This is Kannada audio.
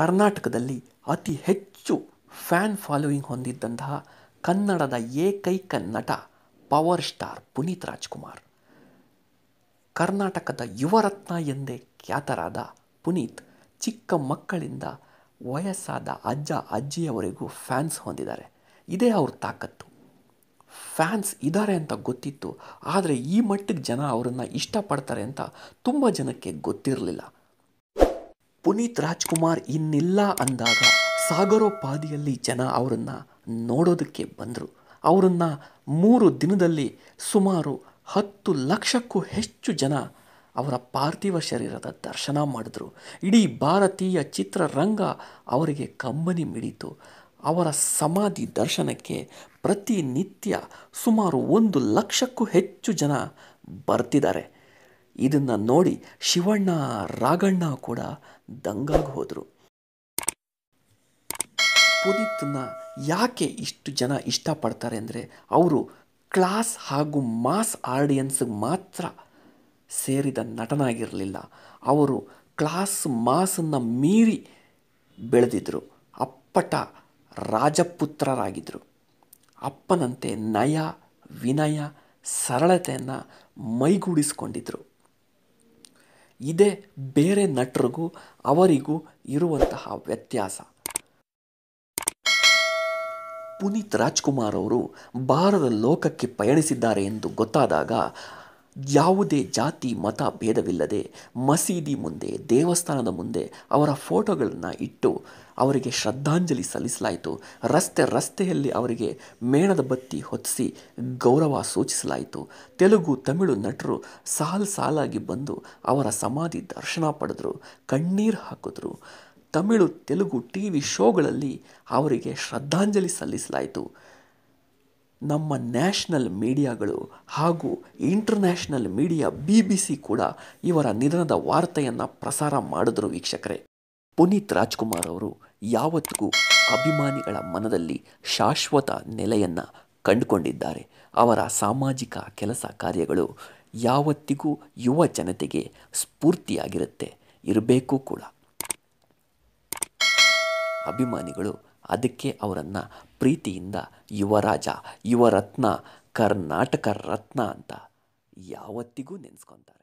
ಕರ್ನಾಟಕದಲ್ಲಿ ಅತಿ ಹೆಚ್ಚು ಫ್ಯಾನ್ ಫಾಲೋಯಿಂಗ್ ಹೊಂದಿದ್ದಂತಹ ಕನ್ನಡದ ಏಕೈಕ ನಟ ಪವರ್ ಸ್ಟಾರ್ ಪುನೀತ್ ರಾಜ್ಕುಮಾರ್ ಕರ್ನಾಟಕದ ಯುವರತ್ನ ಎಂದೇ ಖ್ಯಾತರಾದ ಪುನೀತ್ ಚಿಕ್ಕ ಮಕ್ಕಳಿಂದ ವಯಸ್ಸಾದ ಅಜ್ಜ ಅಜ್ಜಿಯವರೆಗೂ ಫ್ಯಾನ್ಸ್ ಹೊಂದಿದ್ದಾರೆ ಇದೇ ಅವ್ರ ತಾಕತ್ತು ಫ್ಯಾನ್ಸ್ ಇದ್ದಾರೆ ಅಂತ ಗೊತ್ತಿತ್ತು ಆದರೆ ಈ ಮಟ್ಟಿಗೆ ಜನ ಅವರನ್ನು ಇಷ್ಟಪಡ್ತಾರೆ ಅಂತ ತುಂಬ ಜನಕ್ಕೆ ಗೊತ್ತಿರಲಿಲ್ಲ ಪುನೀತ್ ರಾಜ್ಕುಮಾರ್ ಇನ್ನಿಲ್ಲ ಅಂದಾಗ ಸಾಗರೋಪಾದಿಯಲ್ಲಿ ಜನ ಅವರನ್ನು ನೋಡೋದಕ್ಕೆ ಬಂದರು ಅವರನ್ನು ಮೂರು ದಿನದಲ್ಲಿ ಸುಮಾರು ಹತ್ತು ಲಕ್ಷಕ್ಕೂ ಹೆಚ್ಚು ಜನ ಅವರ ಪಾರ್ಥಿವ ಶರೀರದ ದರ್ಶನ ಮಾಡಿದ್ರು ಇಡೀ ಭಾರತೀಯ ಚಿತ್ರರಂಗ ಅವರಿಗೆ ಕಂಬನಿ ಮಿಡಿತು ಅವರ ಸಮಾಧಿ ದರ್ಶನಕ್ಕೆ ಪ್ರತಿನಿತ್ಯ ಸುಮಾರು ಒಂದು ಲಕ್ಷಕ್ಕೂ ಹೆಚ್ಚು ಜನ ಬರ್ತಿದ್ದಾರೆ ಇದನ್ನು ನೋಡಿ ಶಿವಣ್ಣ ರಾಗಣ್ಣ ಕೂಡ ದಂಗಾಗಿ ಹೋದರು ಪುನೀತ್ನ ಯಾಕೆ ಇಷ್ಟು ಜನ ಇಷ್ಟಪಡ್ತಾರೆ ಅಂದರೆ ಅವರು ಕ್ಲಾಸ್ ಹಾಗೂ ಮಾಸ್ ಆಡಿಯನ್ಸ್ಗೆ ಮಾತ್ರ ಸೇರಿದ ನಟನಾಗಿರಲಿಲ್ಲ ಅವರು ಕ್ಲಾಸ್ ಮಾಸನ್ನು ಮೀರಿ ಬೆಳೆದಿದ್ದರು ಅಪ್ಪಟ ರಾಜಪುತ್ರರಾಗಿದ್ದರು ಅಪ್ಪನಂತೆ ನಯ ವಿನಯ ಸರಳತೆಯನ್ನು ಮೈಗೂಡಿಸಿಕೊಂಡಿದ್ರು ಇದೇ ಬೇರೆ ನಟರಿಗೂ ಅವರಿಗೂ ಇರುವಂತಹ ವ್ಯತ್ಯಾಸ ಪುನೀತ್ ರಾಜ್ಕುಮಾರ್ ಅವರು ಭಾರತ ಲೋಕಕ್ಕೆ ಪಯಣಿಸಿದ್ದಾರೆ ಎಂದು ಗೊತ್ತಾದಾಗ ಯಾವುದೇ ಜಾತಿ ಮತ ಭೇದವಿಲ್ಲದೆ ಮಸೀದಿ ಮುಂದೆ ದೇವಸ್ಥಾನದ ಮುಂದೆ ಅವರ ಫೋಟೋಗಳನ್ನು ಇಟ್ಟು ಅವರಿಗೆ ಶ್ರದ್ಧಾಂಜಲಿ ಸಲ್ಲಿಸಲಾಯಿತು ರಸ್ತೆ ರಸ್ತೆಯಲ್ಲಿ ಅವರಿಗೆ ಮೇಣದ ಬತ್ತಿ ಹೊತ್ತಿಸಿ ಗೌರವ ಸೂಚಿಸಲಾಯಿತು ತೆಲುಗು ತಮಿಳು ನಟರು ಸಾಲು ಸಾಲಾಗಿ ಬಂದು ಅವರ ಸಮಾಧಿ ದರ್ಶನ ಪಡೆದರು ಕಣ್ಣೀರು ಹಾಕಿದ್ರು ತಮಿಳು ತೆಲುಗು ಟಿ ವಿ ಶೋಗಳಲ್ಲಿ ಅವರಿಗೆ ಶ್ರದ್ಧಾಂಜಲಿ ಸಲ್ಲಿಸಲಾಯಿತು ನಮ್ಮ ನ್ಯಾಷನಲ್ ಮೀಡಿಯಾಗಳು ಹಾಗೂ international media B B C ಕೂಡ ಇವರ ನಿಧನದ ವಾರ್ತೆಯನ್ನು ಪ್ರಸಾರ ಮಾಡಿದ್ರು ವೀಕ್ಷಕರೇ ಪುನೀತ್ ರಾಜ್ಕುಮಾರ್ ಅವರು ಯಾವತ್ತಿಗೂ ಅಭಿಮಾನಿಗಳ ಮನದಲ್ಲಿ ಶಾಶ್ವತ ನೆಲೆಯನ್ನು ಕಂಡುಕೊಂಡಿದ್ದಾರೆ ಅವರ ಸಾಮಾಜಿಕ ಕೆಲಸ ಕಾರ್ಯಗಳು ಯಾವತ್ತಿಗೂ ಯುವ ಜನತೆಗೆ ಸ್ಫೂರ್ತಿಯಾಗಿರುತ್ತೆ ಇರಬೇಕು ಕೂಡ ಅಭಿಮಾನಿಗಳು ಅದಕ್ಕೆ ಅವರನ್ನು ಪ್ರೀತಿಯಿಂದ ಯುವರಾಜ ಯುವರತ್ನ ಕರ್ನಾಟಕ ರತ್ನ ಅಂತ ಯಾವತ್ತಿಗೂ ನೆನೆಸ್ಕೊತಾರೆ